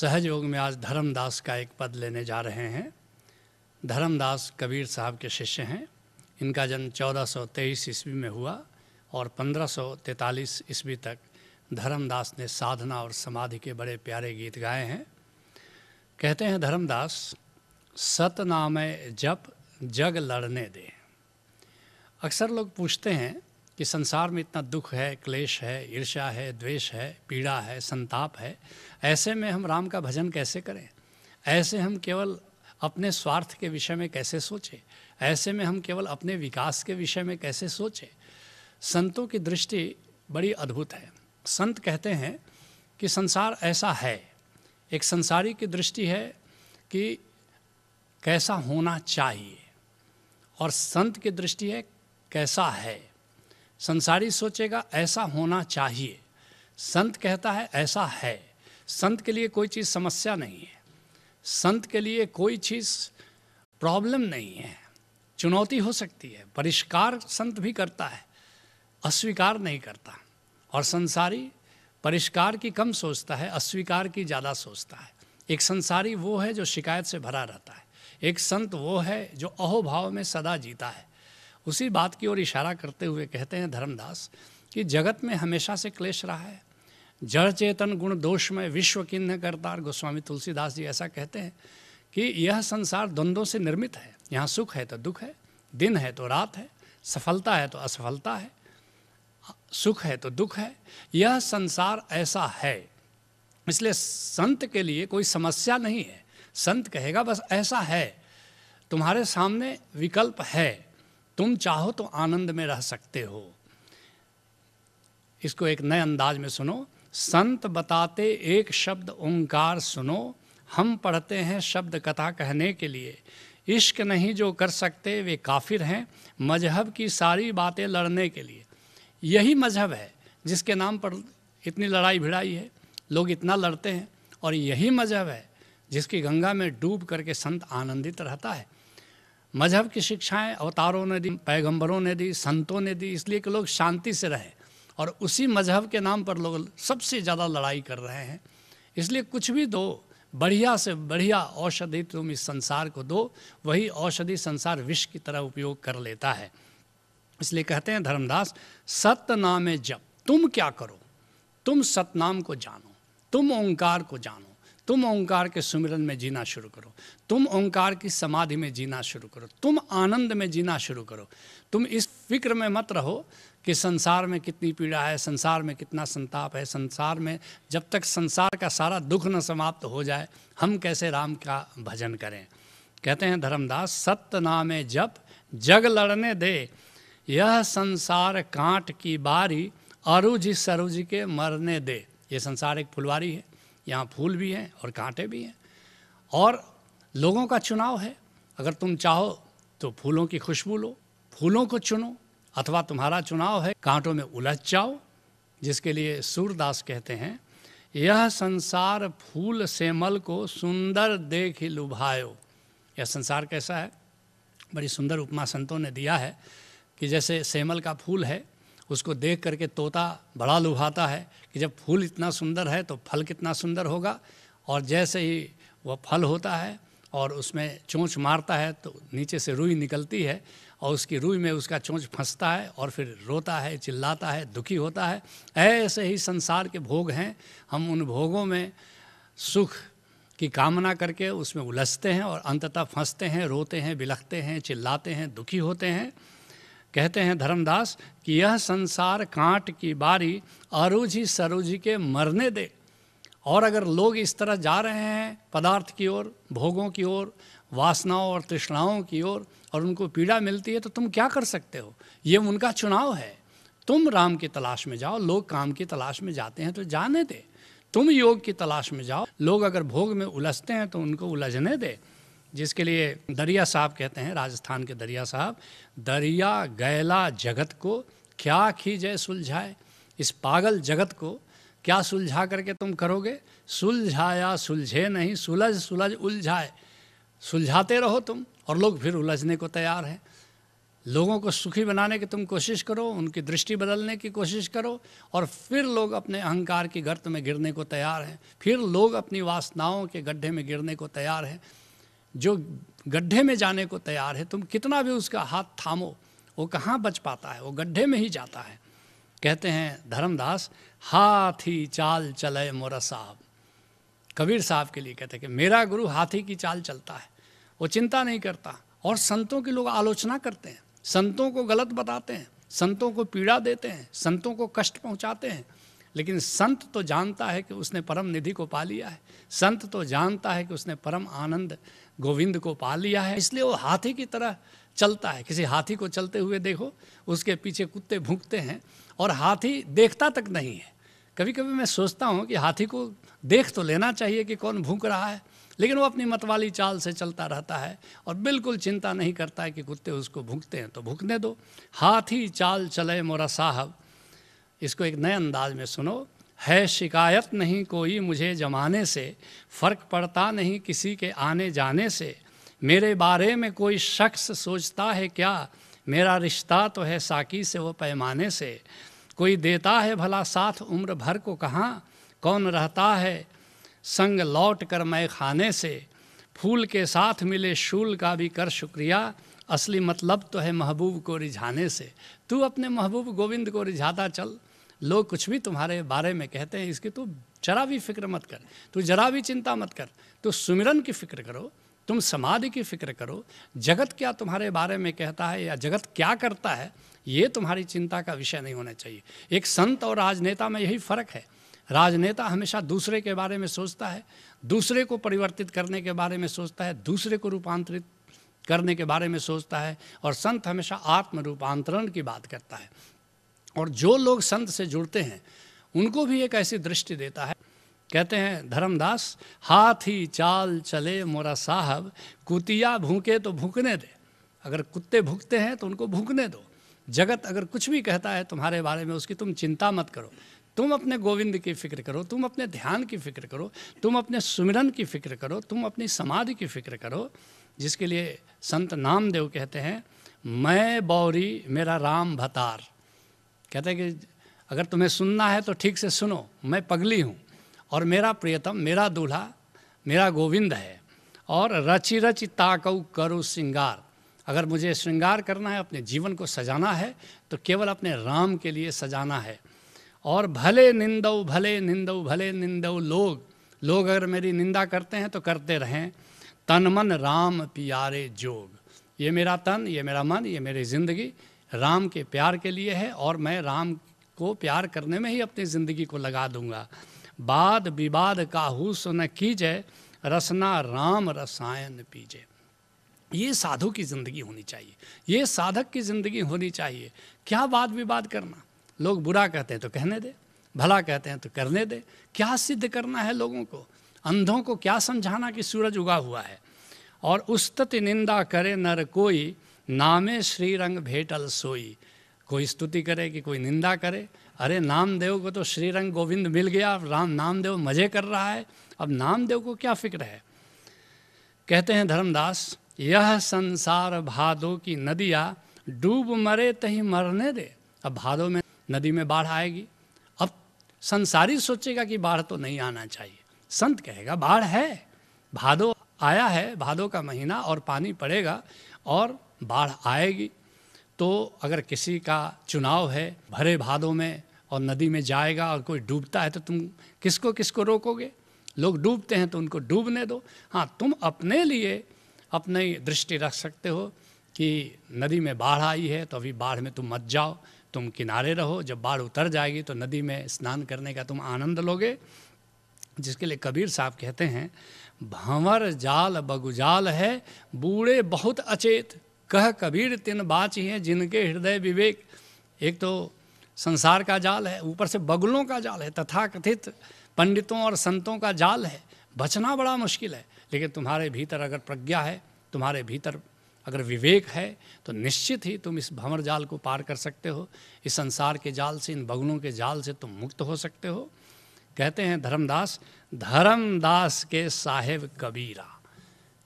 सहयोग में आज धर्मदास का एक पद लेने जा रहे हैं धर्मदास कबीर साहब के शिष्य हैं इनका जन्म 1423 ईस्वी में हुआ और 1543 ईस्वी तक धर्मदास ने साधना और समाधि के बड़े प्यारे गीत गाए हैं कहते हैं धर्मदास सतनामय जप जग लड़ने दे अक्सर लोग पूछते हैं कि संसार में इतना दुख है क्लेश है ईर्षा है द्वेष है पीड़ा है संताप है ऐसे में हम राम का भजन कैसे करें ऐसे हम केवल अपने स्वार्थ के विषय में कैसे सोचें ऐसे में हम केवल अपने विकास के विषय में कैसे सोचें संतों की दृष्टि बड़ी अद्भुत है संत कहते हैं कि संसार ऐसा है एक संसारी की दृष्टि है कि कैसा होना चाहिए और संत की दृष्टि है कैसा है संसारी सोचेगा ऐसा होना चाहिए संत कहता है ऐसा है संत के लिए कोई चीज़ समस्या नहीं है संत के लिए कोई चीज़ प्रॉब्लम नहीं है चुनौती हो सकती है परिष्कार संत भी करता है अस्वीकार नहीं करता और संसारी परिष्कार की कम सोचता है अस्वीकार की ज़्यादा सोचता है एक संसारी वो है जो शिकायत से भरा रहता है एक संत वो है जो अहोभाव में सदा जीता है उसी बात की ओर इशारा करते हुए कहते हैं धर्मदास कि जगत में हमेशा से क्लेश रहा है जड़ चेतन गुण दोष में विश्व किन्न करतार गोस्वामी तुलसीदास जी ऐसा कहते हैं कि यह संसार द्वंद्वों से निर्मित है यहाँ सुख है तो दुख है दिन है तो रात है सफलता है तो असफलता है सुख है तो दुख है यह संसार ऐसा है इसलिए संत के लिए कोई समस्या नहीं है संत कहेगा बस ऐसा है तुम्हारे सामने विकल्प है तुम चाहो तो आनंद में रह सकते हो इसको एक नए अंदाज में सुनो संत बताते एक शब्द ओंकार सुनो हम पढ़ते हैं शब्द कथा कहने के लिए इश्क नहीं जो कर सकते वे काफिर हैं मजहब की सारी बातें लड़ने के लिए यही मजहब है जिसके नाम पर इतनी लड़ाई भिड़ाई है लोग इतना लड़ते हैं और यही मजहब है जिसकी गंगा में डूब करके संत आनंदित रहता है मजहब की शिक्षाएं अवतारों ने दी पैगंबरों ने दी संतों ने दी इसलिए कि लोग शांति से रहे और उसी मजहब के नाम पर लोग सबसे ज़्यादा लड़ाई कर रहे हैं इसलिए कुछ भी दो बढ़िया से बढ़िया औषधि तुम इस संसार को दो वही औषधि संसार विष की तरह उपयोग कर लेता है इसलिए कहते हैं धर्मदास सत्य नाम जप तुम क्या करो तुम सतनाम को जानो तुम ओंकार को जानो तुम ओंकार के सुमिरन में जीना शुरू करो तुम ओंकार की समाधि में जीना शुरू करो तुम आनंद में जीना शुरू करो तुम इस फिक्र में मत रहो कि संसार में कितनी पीड़ा है संसार में कितना संताप है संसार में जब तक संसार का सारा दुख न समाप्त हो जाए हम कैसे राम का भजन करें कहते हैं धर्मदास सत्य नामे जप जग लड़ने दे यह संसार कांट की बारी अरुज सरुज के मरने दे ये संसार एक फुलवारी है यहाँ फूल भी हैं और कांटे भी हैं और लोगों का चुनाव है अगर तुम चाहो तो फूलों की खुशबू लो फूलों को चुनो अथवा तुम्हारा चुनाव है कांटों में उलझ जाओ जिसके लिए सूरदास कहते हैं यह संसार फूल सेमल को सुंदर देख लुभायो यह संसार कैसा है बड़ी सुंदर उपमा संतों ने दिया है कि जैसे सेमल का फूल है उसको देख करके तोता बड़ा लुभाता है कि जब फूल इतना सुंदर है तो फल कितना सुंदर होगा और जैसे ही वह फल होता है और उसमें चोंच मारता है तो नीचे से रुई निकलती है और उसकी रुई में उसका चोंच फंसता है और फिर रोता है चिल्लाता है दुखी होता है ऐसे ही संसार के भोग हैं हम उन भोगों में सुख की कामना करके उसमें उलझते हैं और अंततः फंसते हैं रोते हैं बिलखते हैं चिल्लाते हैं दुखी होते हैं कहते हैं धर्मदास कि यह संसार कांट की बारी अरुझी सरोजी के मरने दे और अगर लोग इस तरह जा रहे हैं पदार्थ की ओर भोगों की ओर वासनाओं और तृष्णाओं की ओर और, और उनको पीड़ा मिलती है तो तुम क्या कर सकते हो ये उनका चुनाव है तुम राम की तलाश में जाओ लोग काम की तलाश में जाते हैं तो जाने दे तुम योग की तलाश में जाओ लोग अगर भोग में उलझते हैं तो उनको उलझने दे जिसके लिए दरिया साहब कहते हैं राजस्थान के दरिया साहब दरिया गैला जगत को क्या खींचे सुलझाए इस पागल जगत को क्या सुलझा करके तुम करोगे सुलझाया सुलझे नहीं सुलझ सुलझ उलझाए सुलझाते रहो तुम और लोग फिर उलझने को तैयार हैं लोगों को सुखी बनाने की तुम कोशिश करो उनकी दृष्टि बदलने की कोशिश करो और फिर लोग अपने अहंकार की गर्त में गिरने को तैयार हैं फिर लोग अपनी वासनाओं के गड्ढे में गिरने को तैयार हैं जो गड्ढे में जाने को तैयार है तुम कितना भी उसका हाथ थामो वो कहाँ बच पाता है वो गड्ढे में ही जाता है कहते हैं धर्मदास हाथी चाल चले मोरा साहब कबीर साहब के लिए कहते हैं कि मेरा गुरु हाथी की चाल चलता है वो चिंता नहीं करता और संतों के लोग आलोचना करते हैं संतों को गलत बताते हैं संतों को पीड़ा देते हैं संतों को कष्ट पहुंचाते हैं लेकिन संत तो जानता है कि उसने परम निधि को पा लिया है संत तो जानता है कि उसने परम आनंद गोविंद को पा लिया है इसलिए वो हाथी की तरह चलता है किसी हाथी को चलते हुए देखो उसके पीछे कुत्ते भूखते हैं और हाथी देखता तक नहीं है कभी कभी मैं सोचता हूँ कि हाथी को देख तो लेना चाहिए कि कौन भूख रहा है लेकिन वो अपनी मतवाली चाल से चलता रहता है और बिल्कुल चिंता नहीं करता है कि कुत्ते उसको भूखते हैं तो भूखने दो हाथी चाल चले मोरा साहब इसको एक नए अंदाज में सुनो है शिकायत नहीं कोई मुझे जमाने से फ़र्क पड़ता नहीं किसी के आने जाने से मेरे बारे में कोई शख्स सोचता है क्या मेरा रिश्ता तो है साकी से वो पैमाने से कोई देता है भला साथ उम्र भर को कहाँ कौन रहता है संग लौट कर मैं खाने से फूल के साथ मिले शूल का भी कर शुक्रिया असली मतलब तो है महबूब को रिझाने से तू अपने महबूब गोविंद को रिझाता चल लोग कुछ भी तुम्हारे बारे में कहते हैं इसकी तू जरा भी फिक्र मत कर तू जरा भी चिंता मत कर तू सुमिरन की फिक्र करो तुम समाधि की फिक्र करो जगत क्या तुम्हारे बारे में कहता है या जगत क्या करता है ये तुम्हारी चिंता का विषय नहीं होना चाहिए एक संत और राजनेता में यही फर्क है राजनेता हमेशा दूसरे के बारे में सोचता है दूसरे को परिवर्तित करने के बारे में सोचता है दूसरे को रूपांतरित करने के बारे में सोचता है और संत हमेशा आत्म रूपांतरण की बात करता है और जो लोग संत से जुड़ते हैं उनको भी एक ऐसी दृष्टि देता है कहते हैं धर्मदास हाथ ही चाल चले मोरा साहब कुतिया भूखे तो भूखने दे अगर कुत्ते भूखते हैं तो उनको भूखने दो जगत अगर कुछ भी कहता है तुम्हारे बारे में उसकी तुम चिंता मत करो तुम अपने गोविंद की फिक्र करो तुम अपने ध्यान की फिक्र करो तुम अपने सुमिरन की फिक्र करो तुम अपनी समाधि की फिक्र करो जिसके लिए संत नामदेव कहते हैं मैं बौरी मेरा राम भतार कहते हैं कि अगर तुम्हें सुनना है तो ठीक से सुनो मैं पगली हूँ और मेरा प्रियतम मेरा दूल्हा मेरा गोविंद है और रचि रचि ताकऊ करो श्रृंगार अगर मुझे श्रृंगार करना है अपने जीवन को सजाना है तो केवल अपने राम के लिए सजाना है और भले निंदो भले निंदो भले निंदो लोग लोग अगर मेरी निंदा करते हैं तो करते रहें तन मन राम प्यारे जोग ये मेरा तन ये मेरा मन ये मेरी ज़िंदगी राम के प्यार के लिए है और मैं राम को प्यार करने में ही अपनी ज़िंदगी को लगा दूंगा बाद विवाद काहू सुन कीजे रसना राम रसायन पीजे ये साधु की ज़िंदगी होनी चाहिए ये साधक की ज़िंदगी होनी चाहिए क्या वाद विवाद करना लोग बुरा कहते हैं तो कहने दे भला कहते हैं तो करने दे क्या सिद्ध करना है लोगों को अंधों को क्या समझाना कि सूरज उगा हुआ है और उस्तत निंदा करे नर कोई नामे श्री रंग भेटल सोई कोई स्तुति करे कि कोई निंदा करे अरे नामदेव को तो श्री रंग गोविंद मिल गया राम नामदेव मज़े कर रहा है अब नामदेव को क्या फिक्र है कहते हैं धर्मदास यह संसार भादों की नदियाँ डूब मरे तही मरने दे अब भादों में नदी में बाढ़ आएगी अब संसारी सोचेगा कि बाढ़ तो नहीं आना चाहिए संत कहेगा बाढ़ है भादो आया है भादो का महीना और पानी पड़ेगा और बाढ़ आएगी तो अगर किसी का चुनाव है भरे भादों में और नदी में जाएगा और कोई डूबता है तो तुम किसको किसको रोकोगे लोग डूबते हैं तो उनको डूबने दो हाँ तुम अपने लिए अपनी दृष्टि रख सकते हो कि नदी में बाढ़ आई है तो अभी बाढ़ में तुम मत जाओ तुम किनारे रहो जब बाढ़ उतर जाएगी तो नदी में स्नान करने का तुम आनंद लोगे जिसके लिए कबीर साहब कहते हैं भंवर जाल बगुजाल है बूढ़े बहुत अचेत कह कबीर तिन बाच ही हैं जिनके हृदय विवेक एक तो संसार का जाल है ऊपर से बगुलों का जाल है तथा कथित पंडितों और संतों का जाल है बचना बड़ा मुश्किल है लेकिन तुम्हारे भीतर अगर प्रज्ञा है तुम्हारे भीतर अगर विवेक है तो निश्चित ही तुम इस भंवर जाल को पार कर सकते हो इस संसार के जाल से इन बगुलों के जाल से तुम मुक्त हो सकते हो कहते हैं धर्मदास धर्मदास के साहेब कबीरा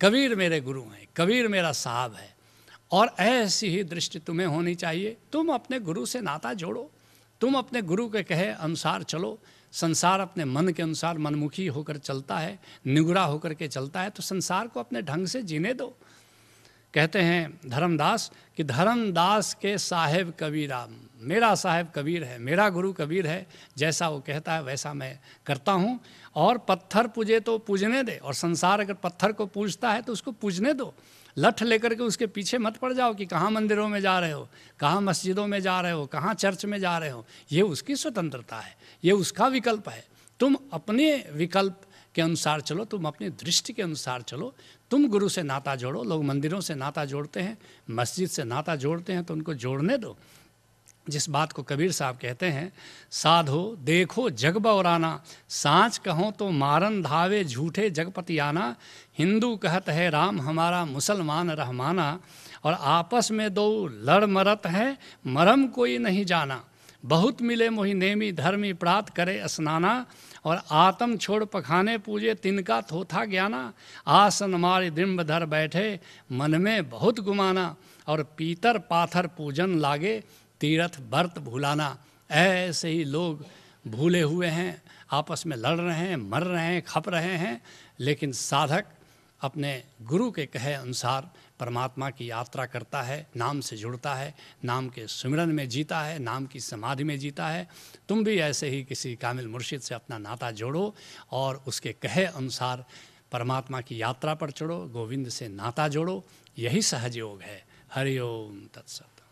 कबीर मेरे गुरु हैं कबीर मेरा साहब है और ऐसी ही दृष्टि तुम्हें होनी चाहिए तुम अपने गुरु से नाता जोड़ो तुम अपने गुरु के कहे अनुसार चलो संसार अपने मन के अनुसार मनमुखी होकर चलता है निगुरा होकर के चलता है तो संसार को अपने ढंग से जीने दो कहते हैं धर्मदास कि धर्मदास के साहेब कबीरा मेरा साहेब कबीर है मेरा गुरु कबीर है जैसा वो कहता है वैसा मैं करता हूँ और पत्थर पूजे तो पूजने दे और संसार अगर पत्थर को पूजता है तो उसको पूजने दो लठ लेकर के उसके पीछे मत पड़ जाओ कि कहाँ मंदिरों में जा रहे हो कहाँ मस्जिदों में जा रहे हो कहाँ चर्च में जा रहे हो ये उसकी स्वतंत्रता है ये उसका विकल्प है तुम अपने विकल्प के अनुसार चलो तुम अपनी दृष्टि के अनुसार चलो तुम गुरु से नाता जोड़ो लोग मंदिरों से नाता जोड़ते हैं मस्जिद से नाता जोड़ते हैं तो उनको जोड़ने दो जिस बात को कबीर साहब कहते हैं साधो देखो जग बौराना सांच कहो तो मारन धावे झूठे जगपति आना हिंदू कहत है राम हमारा मुसलमान रहमाना और आपस में दो लड़ मरत है मरम कोई नहीं जाना बहुत मिले मोहि नेमी धर्मी प्रात करे स्नाना और आत्म छोड़ पखाने पूजे तिनका थोथा ज्ञाना आसन मारे दिम्बधर बैठे मन में बहुत गुमाना और पीतर पाथर पूजन लागे तीर्थ व्रत भुलाना ऐसे ही लोग भूले हुए हैं आपस में लड़ रहे हैं मर रहे हैं खप रहे हैं लेकिन साधक अपने गुरु के कहे अनुसार परमात्मा की यात्रा करता है नाम से जुड़ता है नाम के सुमिरन में जीता है नाम की समाधि में जीता है तुम भी ऐसे ही किसी कामिल मुर्शिद से अपना नाता जोड़ो और उसके कहे अनुसार परमात्मा की यात्रा पर चढ़ो गोविंद से नाता जोड़ो यही सहजयोग है हरिओम तत्सत